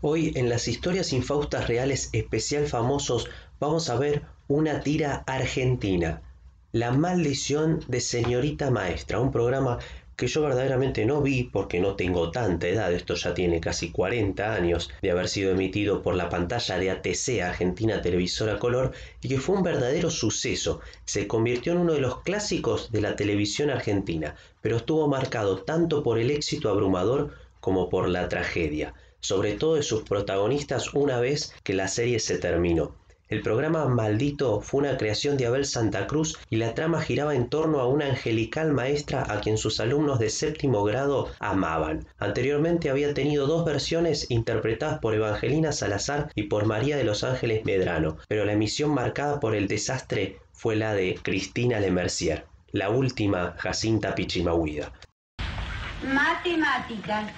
Hoy en las historias infaustas reales especial famosos vamos a ver una tira argentina, La maldición de señorita maestra, un programa que yo verdaderamente no vi porque no tengo tanta edad, esto ya tiene casi 40 años de haber sido emitido por la pantalla de ATC, Argentina Televisora Color, y que fue un verdadero suceso. Se convirtió en uno de los clásicos de la televisión argentina, pero estuvo marcado tanto por el éxito abrumador como por la tragedia sobre todo de sus protagonistas una vez que la serie se terminó. El programa Maldito fue una creación de Abel Santa Cruz y la trama giraba en torno a una angelical maestra a quien sus alumnos de séptimo grado amaban. Anteriormente había tenido dos versiones interpretadas por Evangelina Salazar y por María de los Ángeles Medrano, pero la emisión marcada por el desastre fue la de Cristina Mercier, la última Jacinta Pichimahuida. Matemáticas.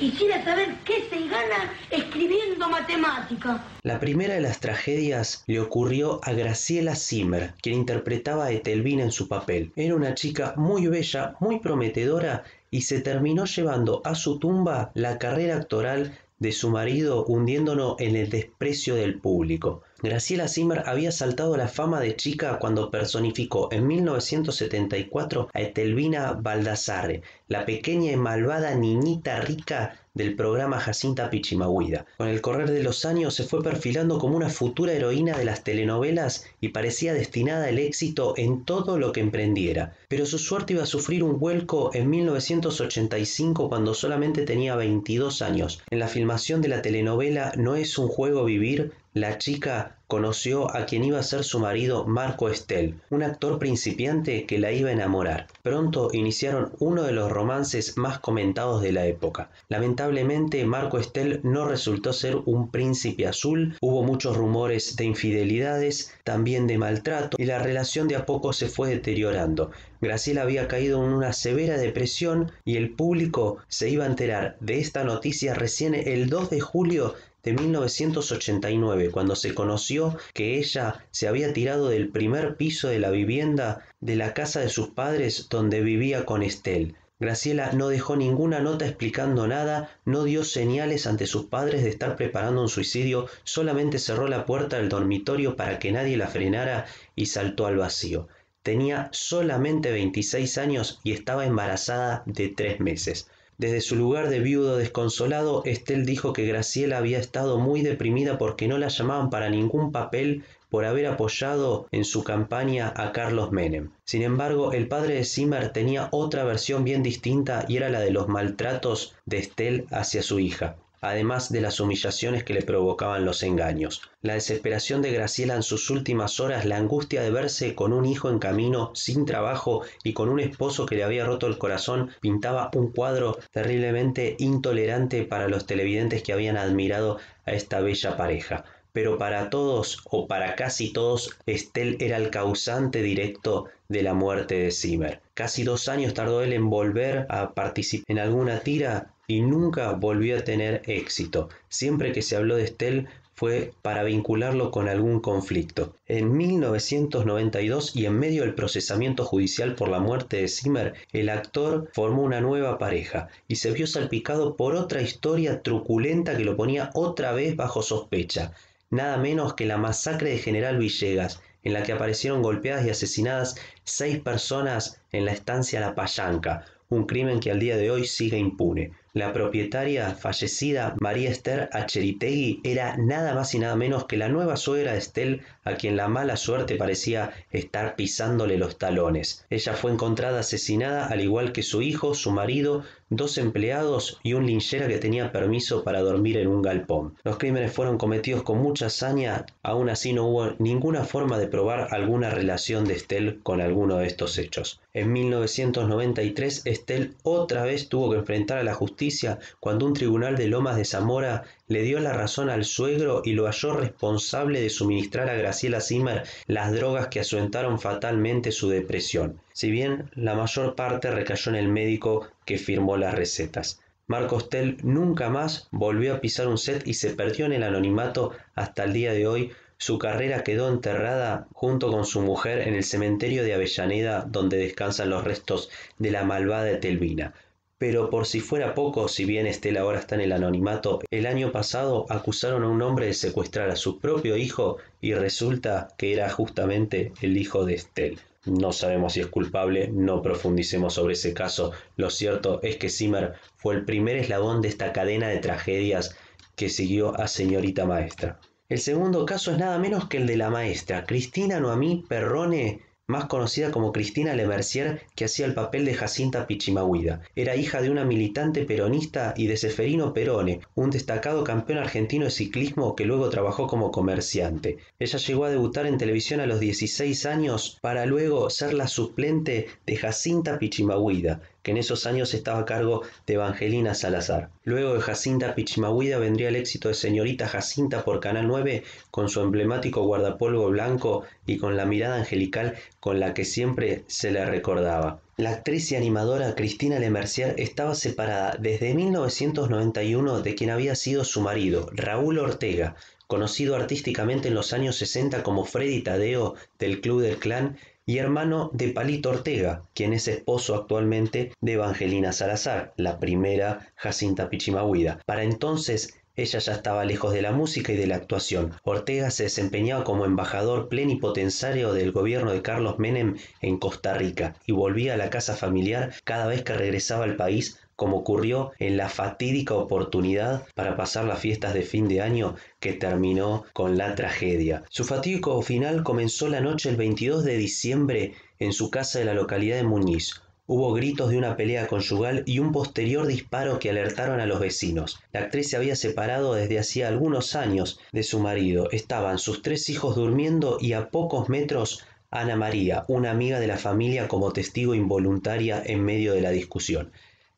Quisiera saber qué se gana escribiendo matemática. La primera de las tragedias le ocurrió a Graciela Zimmer, quien interpretaba a Etelvina en su papel. Era una chica muy bella, muy prometedora y se terminó llevando a su tumba la carrera actoral de su marido hundiéndolo en el desprecio del público. Graciela Zimmer había saltado la fama de chica cuando personificó en 1974 a Etelvina Baldassarre, la pequeña y malvada niñita rica del programa Jacinta Pichimahuida. Con el correr de los años se fue perfilando como una futura heroína de las telenovelas y parecía destinada al éxito en todo lo que emprendiera. Pero su suerte iba a sufrir un vuelco en 1985 cuando solamente tenía 22 años. En la filmación de la telenovela No es un juego vivir, la chica conoció a quien iba a ser su marido Marco Estel, un actor principiante que la iba a enamorar. Pronto iniciaron uno de los romances más comentados de la época. Lamentablemente Marco Estel no resultó ser un príncipe azul, hubo muchos rumores de infidelidades, también de maltrato y la relación de a poco se fue deteriorando. Graciela había caído en una severa depresión y el público se iba a enterar de esta noticia recién el 2 de julio de 1989, cuando se conoció que ella se había tirado del primer piso de la vivienda de la casa de sus padres donde vivía con Estelle. Graciela no dejó ninguna nota explicando nada, no dio señales ante sus padres de estar preparando un suicidio, solamente cerró la puerta del dormitorio para que nadie la frenara y saltó al vacío. Tenía solamente 26 años y estaba embarazada de tres meses. Desde su lugar de viudo desconsolado, Estel dijo que Graciela había estado muy deprimida porque no la llamaban para ningún papel por haber apoyado en su campaña a Carlos Menem. Sin embargo, el padre de Zimmer tenía otra versión bien distinta y era la de los maltratos de Estel hacia su hija además de las humillaciones que le provocaban los engaños. La desesperación de Graciela en sus últimas horas, la angustia de verse con un hijo en camino, sin trabajo y con un esposo que le había roto el corazón, pintaba un cuadro terriblemente intolerante para los televidentes que habían admirado a esta bella pareja pero para todos o para casi todos, Estel era el causante directo de la muerte de Zimmer. Casi dos años tardó él en volver a participar en alguna tira y nunca volvió a tener éxito. Siempre que se habló de Estelle fue para vincularlo con algún conflicto. En 1992 y en medio del procesamiento judicial por la muerte de Zimmer, el actor formó una nueva pareja y se vio salpicado por otra historia truculenta que lo ponía otra vez bajo sospecha, nada menos que la masacre de General Villegas, en la que aparecieron golpeadas y asesinadas seis personas en la estancia La Payanca, un crimen que al día de hoy sigue impune. La propietaria fallecida María Esther Acheritegui era nada más y nada menos que la nueva suegra de Estel a quien la mala suerte parecía estar pisándole los talones. Ella fue encontrada asesinada al igual que su hijo, su marido, dos empleados y un linchera que tenía permiso para dormir en un galpón. Los crímenes fueron cometidos con mucha hazaña, aún así no hubo ninguna forma de probar alguna relación de Estel con alguno de estos hechos. En 1993 Estel otra vez tuvo que enfrentar a la justicia cuando un tribunal de Lomas de Zamora le dio la razón al suegro y lo halló responsable de suministrar a Graciela Zimmer las drogas que asuentaron fatalmente su depresión, si bien la mayor parte recayó en el médico que firmó las recetas. Marcos Tell nunca más volvió a pisar un set y se perdió en el anonimato hasta el día de hoy su carrera quedó enterrada junto con su mujer en el cementerio de Avellaneda donde descansan los restos de la malvada Telvina. Pero por si fuera poco, si bien Estel ahora está en el anonimato, el año pasado acusaron a un hombre de secuestrar a su propio hijo y resulta que era justamente el hijo de Estel. No sabemos si es culpable, no profundicemos sobre ese caso. Lo cierto es que Zimmer fue el primer eslabón de esta cadena de tragedias que siguió a señorita maestra. El segundo caso es nada menos que el de la maestra Cristina Noamí Perrone más conocida como Cristina Lemercier, que hacía el papel de Jacinta Pichimahuida. Era hija de una militante peronista y de Seferino Perone, un destacado campeón argentino de ciclismo que luego trabajó como comerciante. Ella llegó a debutar en televisión a los 16 años para luego ser la suplente de Jacinta Pichimahuida, que en esos años estaba a cargo de Evangelina Salazar. Luego de Jacinta Pichimahuida vendría el éxito de Señorita Jacinta por Canal 9 con su emblemático guardapolvo blanco y con la mirada angelical con la que siempre se le recordaba. La actriz y animadora Cristina Lemercier estaba separada desde 1991 de quien había sido su marido, Raúl Ortega, conocido artísticamente en los años 60 como Freddy Tadeo del Club del Clan y hermano de Palito Ortega, quien es esposo actualmente de Evangelina Salazar, la primera Jacinta Pichimahuida. Para entonces, ella ya estaba lejos de la música y de la actuación. Ortega se desempeñaba como embajador plenipotenciario del gobierno de Carlos Menem en Costa Rica y volvía a la casa familiar cada vez que regresaba al país como ocurrió en la fatídica oportunidad para pasar las fiestas de fin de año que terminó con la tragedia. Su fatídico final comenzó la noche del 22 de diciembre en su casa de la localidad de Muñiz, Hubo gritos de una pelea conyugal y un posterior disparo que alertaron a los vecinos. La actriz se había separado desde hacía algunos años de su marido. Estaban sus tres hijos durmiendo y a pocos metros Ana María, una amiga de la familia como testigo involuntaria en medio de la discusión.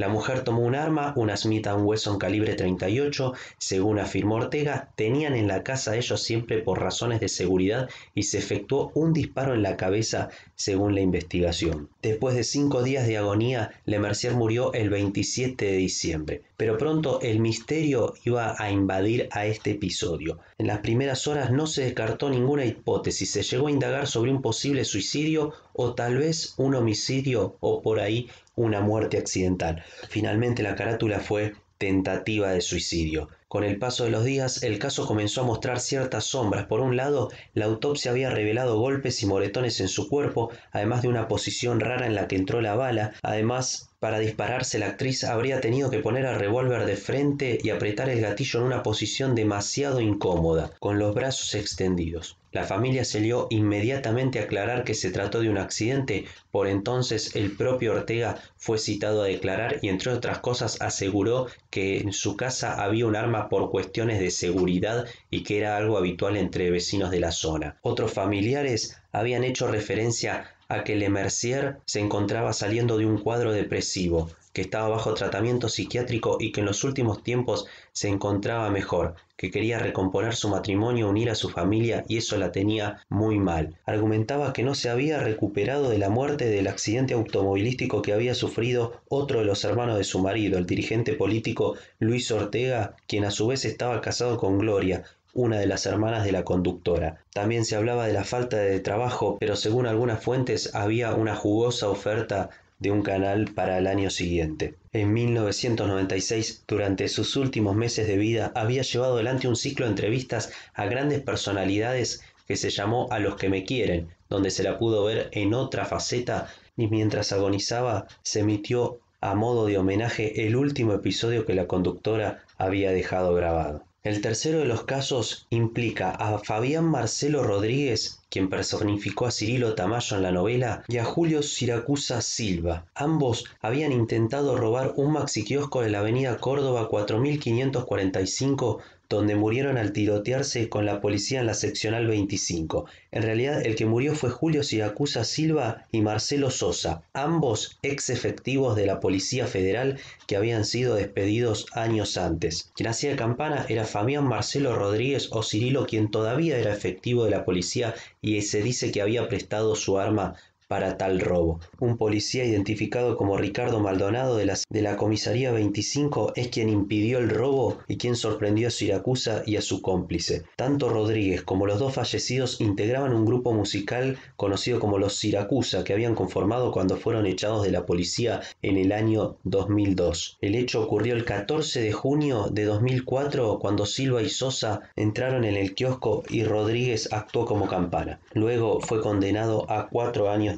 La mujer tomó un arma, una Smith Wesson calibre 38, según afirmó Ortega, tenían en la casa ellos siempre por razones de seguridad y se efectuó un disparo en la cabeza, según la investigación. Después de cinco días de agonía, Le Mercier murió el 27 de diciembre, pero pronto el misterio iba a invadir a este episodio. En las primeras horas no se descartó ninguna hipótesis, se llegó a indagar sobre un posible suicidio o tal vez un homicidio o por ahí una muerte accidental. Finalmente la carátula fue tentativa de suicidio. Con el paso de los días, el caso comenzó a mostrar ciertas sombras. Por un lado, la autopsia había revelado golpes y moretones en su cuerpo, además de una posición rara en la que entró la bala. Además, para dispararse la actriz habría tenido que poner el revólver de frente y apretar el gatillo en una posición demasiado incómoda, con los brazos extendidos. La familia salió inmediatamente a aclarar que se trató de un accidente, por entonces el propio Ortega fue citado a declarar y entre otras cosas aseguró que en su casa había un arma por cuestiones de seguridad y que era algo habitual entre vecinos de la zona. Otros familiares habían hecho referencia a que Le Mercier se encontraba saliendo de un cuadro depresivo, que estaba bajo tratamiento psiquiátrico y que en los últimos tiempos se encontraba mejor, que quería recomponer su matrimonio, unir a su familia y eso la tenía muy mal. Argumentaba que no se había recuperado de la muerte del accidente automovilístico que había sufrido otro de los hermanos de su marido, el dirigente político Luis Ortega, quien a su vez estaba casado con Gloria, una de las hermanas de la conductora. También se hablaba de la falta de trabajo, pero según algunas fuentes había una jugosa oferta de un canal para el año siguiente. En 1996, durante sus últimos meses de vida, había llevado adelante un ciclo de entrevistas a grandes personalidades que se llamó A los que me quieren, donde se la pudo ver en otra faceta y mientras agonizaba se emitió a modo de homenaje el último episodio que la conductora había dejado grabado. El tercero de los casos implica a Fabián Marcelo Rodríguez, quien personificó a Cirilo Tamayo en la novela, y a Julio Siracusa Silva. Ambos habían intentado robar un maxiquiosco de la avenida Córdoba 4545 donde murieron al tirotearse con la policía en la seccional 25. En realidad, el que murió fue Julio Siracusa Silva y Marcelo Sosa, ambos ex efectivos de la Policía Federal que habían sido despedidos años antes. Quien hacía campana era Fabián Marcelo Rodríguez o Cirilo, quien todavía era efectivo de la policía y se dice que había prestado su arma para tal robo. Un policía identificado como Ricardo Maldonado de la, de la comisaría 25 es quien impidió el robo y quien sorprendió a Siracusa y a su cómplice. Tanto Rodríguez como los dos fallecidos integraban un grupo musical conocido como los Siracusa que habían conformado cuando fueron echados de la policía en el año 2002. El hecho ocurrió el 14 de junio de 2004 cuando Silva y Sosa entraron en el kiosco y Rodríguez actuó como campana. Luego fue condenado a cuatro años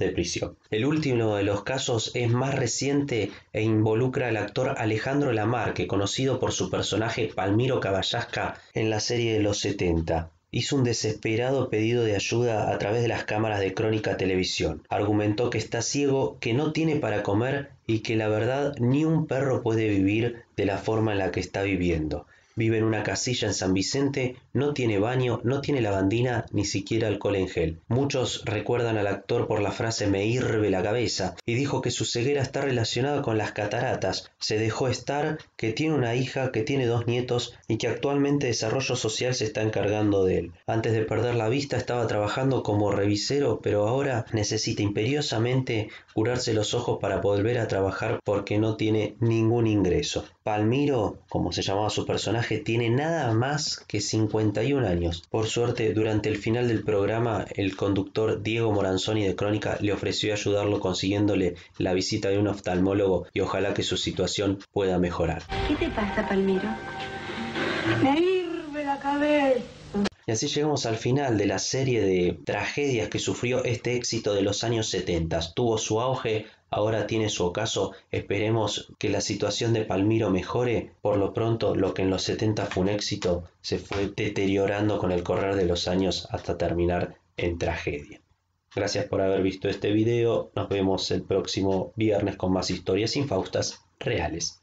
el último de los casos es más reciente e involucra al actor Alejandro Lamarque, conocido por su personaje Palmiro Caballasca en la serie de los 70 hizo un desesperado pedido de ayuda a través de las cámaras de Crónica Televisión. Argumentó que está ciego, que no tiene para comer y que la verdad ni un perro puede vivir de la forma en la que está viviendo. Vive en una casilla en San Vicente, no tiene baño, no tiene lavandina, ni siquiera alcohol en gel. Muchos recuerdan al actor por la frase me hirve la cabeza y dijo que su ceguera está relacionada con las cataratas. Se dejó estar, que tiene una hija, que tiene dos nietos y que actualmente Desarrollo Social se está encargando de él. Antes de perder la vista estaba trabajando como revisero, pero ahora necesita imperiosamente curarse los ojos para volver a trabajar porque no tiene ningún ingreso. Palmiro, como se llamaba su personaje, tiene nada más que 51 años. Por suerte, durante el final del programa, el conductor Diego Moranzoni de Crónica le ofreció ayudarlo consiguiéndole la visita de un oftalmólogo y ojalá que su situación pueda mejorar. ¿Qué te pasa, Palmiro? ¿Me y así llegamos al final de la serie de tragedias que sufrió este éxito de los años 70. Tuvo su auge, ahora tiene su ocaso. Esperemos que la situación de Palmiro mejore. Por lo pronto, lo que en los 70 fue un éxito se fue deteriorando con el correr de los años hasta terminar en tragedia. Gracias por haber visto este video. Nos vemos el próximo viernes con más historias infaustas reales.